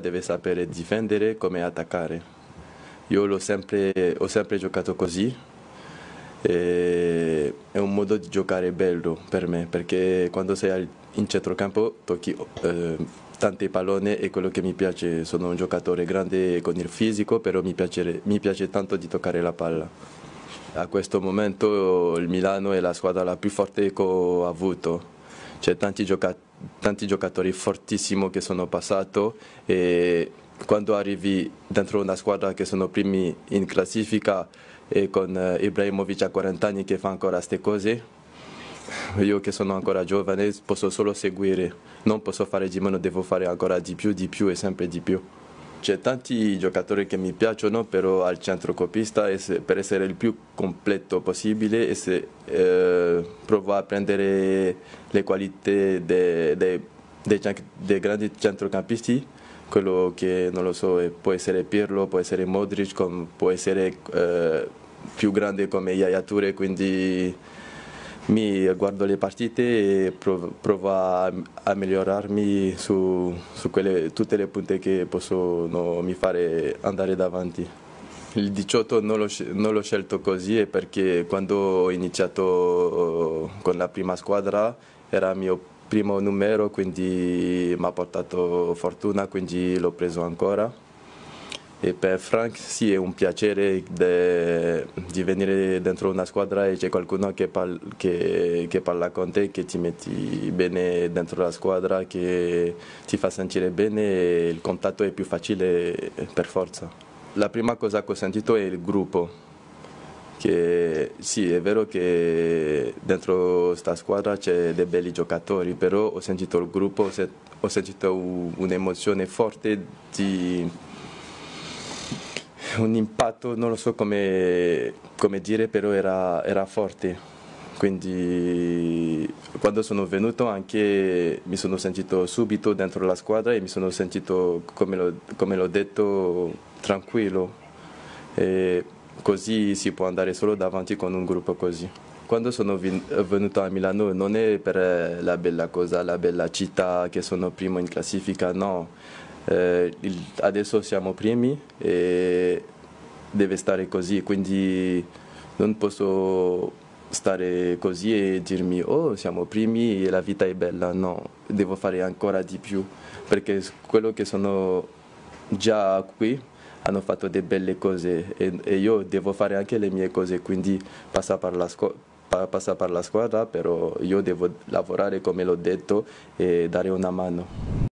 deve sapere difendere come attaccare. Io sempre, ho sempre giocato così. E è un modo di giocare bello per me perché quando sei in centrocampo tocchi eh, tante pallone e quello che mi piace sono un giocatore grande con il fisico però mi piace, mi piace tanto di toccare la palla a questo momento il Milano è la squadra la più forte che ho avuto c'è tanti, gioca- tanti, giocatori fortissimi che sono passati e quando arrivi dentro una squadra che sono primi in classifica e con eh, Ibrahimovic a 40 anni che fa ancora queste cose, io che sono ancora giovane posso solo seguire, non posso fare di meno, devo fare ancora di più, di più e sempre di più c'è tanti giocatori che mi piacciono, però al centrocampista per essere il più completo possibile e se, eh, provo a prendere le qualità dei, dei, dei, dei grandi centrocampisti quello che non lo so, può essere Pirlo, può essere Modric, può essere eh, più grande come Yaya Toure, quindi mi guardo le partite e provo, provo a, a, migliorarmi su, su quelle, tutte le punte che possono mi fare andare davanti. Il 18 non l'ho, non l'ho scelto così perché quando ho iniziato oh, con la prima squadra era il mio primo numero, quindi mi ha portato fortuna, quindi l'ho preso ancora. E per Frank sì è un piacere di venire dentro una squadra e c'è qualcuno che, parla, che, che parla con te, che ti metti bene dentro la squadra, che ti fa sentire bene, il contatto è più facile per forza. La prima cosa che ho sentito è il gruppo, che sì, è vero che dentro questa squadra c'è dei belli giocatori, però ho sentito il gruppo, ho sentito un'emozione forte di un impatto, non lo so come, come dire, però era, era forte quindi quando sono venuto anche mi sono sentito subito dentro la squadra e mi sono sentito, come, lo, come l'ho detto, tranquillo. E così si può andare solo davanti con un gruppo così. Quando sono venuto a Milano non è per la bella cosa, la bella città che sono primo in classifica, no eh, adesso siamo primi e deve stare così, quindi non posso stare così e dirmi oh siamo primi e la vita è bella, no, devo fare ancora di più perché quello che sono già qui hanno fatto delle belle cose e, e, io devo fare anche le mie cose, quindi passa per la scuola passa per la squadra, però io devo lavorare come l'ho detto e dare una mano.